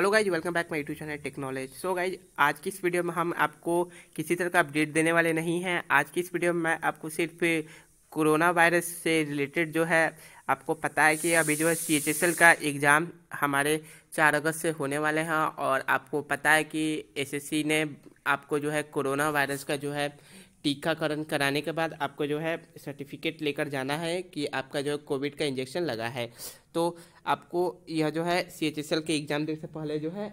hello guys welcome back my YouTube channel technology so guys आज की इस video में हम आपको किसी तरह का अपडेट देने वाले नहीं हैं आज की इस वीडियो में मैं आपको सिर्फ कोरोना वायरस से रिलेटेड जो है आपको पता है कि अभी जो है सी एच एस एल का एग्ज़ाम हमारे चार अगस्त से होने वाले हैं और आपको पता है कि एस एस सी ने आपको जो है कोरोना वायरस का जो है टीकाकरण कराने के बाद आपको जो है सर्टिफिकेट लेकर जाना है कि आपका जो है कोविड का इंजेक्शन लगा है तो आपको यह जो है सी के एग्ज़ाम देने से पहले जो है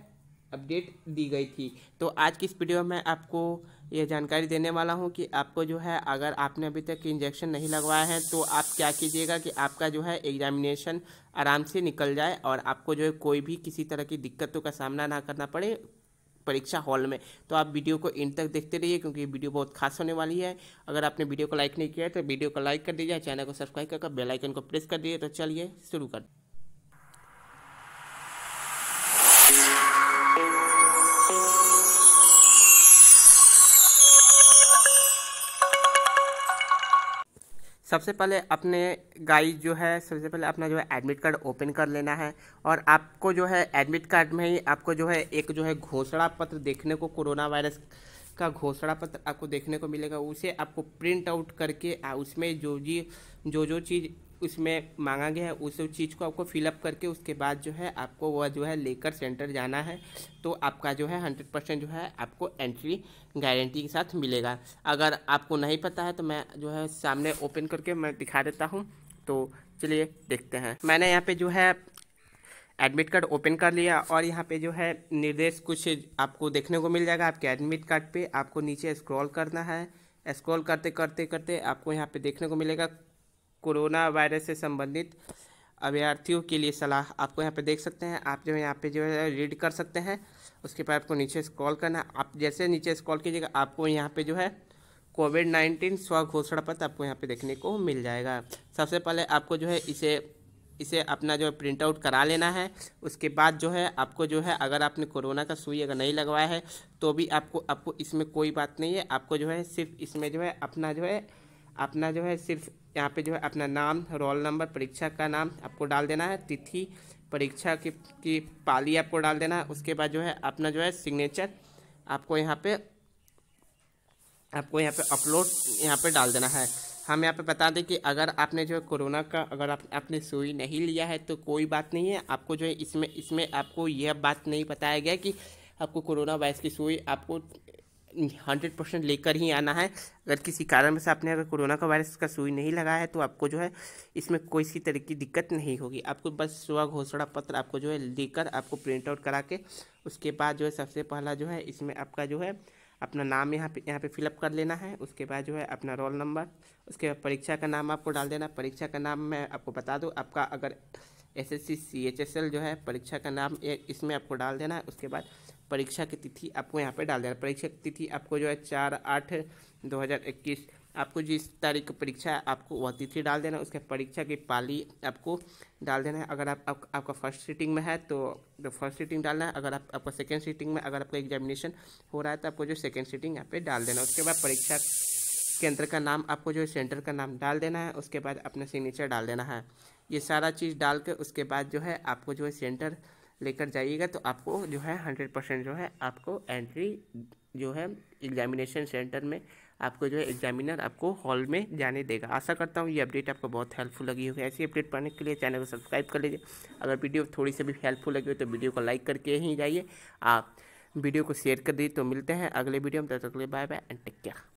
अपडेट दी गई थी तो आज की इस वीडियो में आपको यह जानकारी देने वाला हूं कि आपको जो है अगर आपने अभी तक इंजेक्शन नहीं लगवाया है तो आप क्या कीजिएगा कि आपका जो है एग्जामिनेशन आराम से निकल जाए और आपको जो है कोई भी किसी तरह की दिक्कतों का सामना ना करना पड़े परीक्षा हॉल में तो आप वीडियो को इन तक देखते रहिए क्योंकि वीडियो बहुत खास होने वाली है अगर आपने वीडियो को लाइक नहीं किया है तो वीडियो को लाइक कर दीजिए चैनल को सब्सक्राइब करके बेलाइकन को प्रेस कर दीजिए तो चलिए शुरू कर सबसे पहले अपने गाइस जो है सबसे पहले अपना जो है एडमिट कार्ड ओपन कर लेना है और आपको जो है एडमिट कार्ड में ही आपको जो है एक जो है घोषणा पत्र देखने को कोरोना वायरस का घोषणा पत्र आपको देखने को मिलेगा उसे आपको प्रिंट आउट करके उसमें जो जी जो जो चीज़ उसमें मांगा गया है उस चीज़ को आपको फिलअप करके उसके बाद जो है आपको वह जो है लेकर सेंटर जाना है तो आपका जो है हंड्रेड परसेंट जो है आपको एंट्री गारंटी के साथ मिलेगा अगर आपको नहीं पता है तो मैं जो है सामने ओपन करके मैं दिखा देता हूँ तो चलिए देखते हैं मैंने यहाँ पे जो है एडमिट कार्ड ओपन कर लिया और यहाँ पे जो है निर्देश कुछ आपको देखने को मिल जाएगा आपके एडमिट कार्ड पे आपको नीचे स्क्रॉल करना है स्क्रॉल करते करते करते आपको यहाँ पे देखने को मिलेगा कोरोना वायरस से संबंधित अभ्यर्थियों के लिए सलाह आपको यहाँ पे देख सकते हैं आप जो है यहाँ पे जो है रीड कर सकते हैं उसके बाद आपको नीचे स्क्रॉल करना आप जैसे नीचे स्क्रॉल कीजिएगा आपको यहाँ पे जो है कोविड नाइन्टीन स्व घोषणा पत्र आपको यहाँ पे देखने को मिल जाएगा सबसे पहले आपको जो है इसे इसे अपना जो है प्रिंट आउट करा लेना है उसके बाद जो है आपको जो है अगर आपने कोरोना का सुई अगर नहीं लगवाया है तो भी आपको आपको इसमें कोई बात नहीं है आपको जो है सिर्फ इसमें जो है अपना जो है अपना जो है सिर्फ यहाँ पे जो है अपना नाम रोल नंबर परीक्षा का नाम आपको डाल देना है तिथि परीक्षा की की पाली आपको डाल देना है उसके बाद जो है अपना जो है सिग्नेचर आपको यहाँ पे आपको यहाँ पे अपलोड यहाँ पे डाल देना है हम यहाँ पे बता दें कि अगर आपने जो है कोरोना का अगर आप आपने सुई नहीं लिया है तो कोई बात नहीं है आपको जो है इसमें इसमें आपको यह बात नहीं बताया गया कि आपको कोरोना वायरस की सुई आपको हंड्रेड परसेंट लेकर ही आना है अगर किसी कारण से आपने अगर कोरोना का वायरस का सुई नहीं लगाया है तो आपको जो है इसमें कोई सी तरह की दिक्कत नहीं होगी आपको बस सुबह घोषणा पत्र आपको जो है लेकर आपको प्रिंट आउट करा के उसके बाद जो है सबसे पहला जो है इसमें आपका जो है अपना नाम यहाँ पे यहाँ पे फिलअप कर लेना है उसके बाद जो है अपना रोल नंबर उसके बाद परीक्षा का नाम आपको डाल देना परीक्षा का नाम मैं आपको बता दूँ आपका अगर S S C C H S L जो है परीक्षा का नाम इसमें आपको डाल देना है उसके बाद परीक्षा की तिथि आपको यहाँ पे डाल देना परीक्षा की तिथि आपको जो है चार आठ दो हज़ार इक्कीस आपको जिस तारीख की परीक्षा है आपको वह तिथि डाल देना उसके परीक्षा की पाली आपको डाल देना है अगर आप, आप आपका फर्स्ट सीटिंग में है तो फर्स्ट सीटिंग डालना है अगर आप आपका सेकेंड सीटिंग में अगर आपका एग्जामिनेशन हो रहा है तो आपको जो सेकेंड सीटिंग यहाँ पर डाल देना उसके बाद परीक्षा केंद्र का नाम आपको जो है सेंटर का नाम डाल देना है उसके बाद अपना सिग्नेचर डाल देना है ये सारा चीज़ डाल के उसके बाद जो है आपको जो है सेंटर लेकर जाइएगा तो आपको जो है हंड्रेड परसेंट जो है आपको एंट्री जो है एग्जामिनेशन सेंटर में आपको जो है एग्जामिनर आपको हॉल में जाने देगा आशा करता हूँ ये अपडेट आपको बहुत हेल्पफुल लगी होगी ऐसी अपडेट पाने के लिए चैनल को सब्सक्राइब कर लीजिए अगर वीडियो थोड़ी सी भी हेल्पफुल लगी हो तो वीडियो को लाइक करके ही जाइए आप वीडियो को शेयर कर दीजिए तो मिलते हैं अगले वीडियो में तब तक के लिए bye bye and take care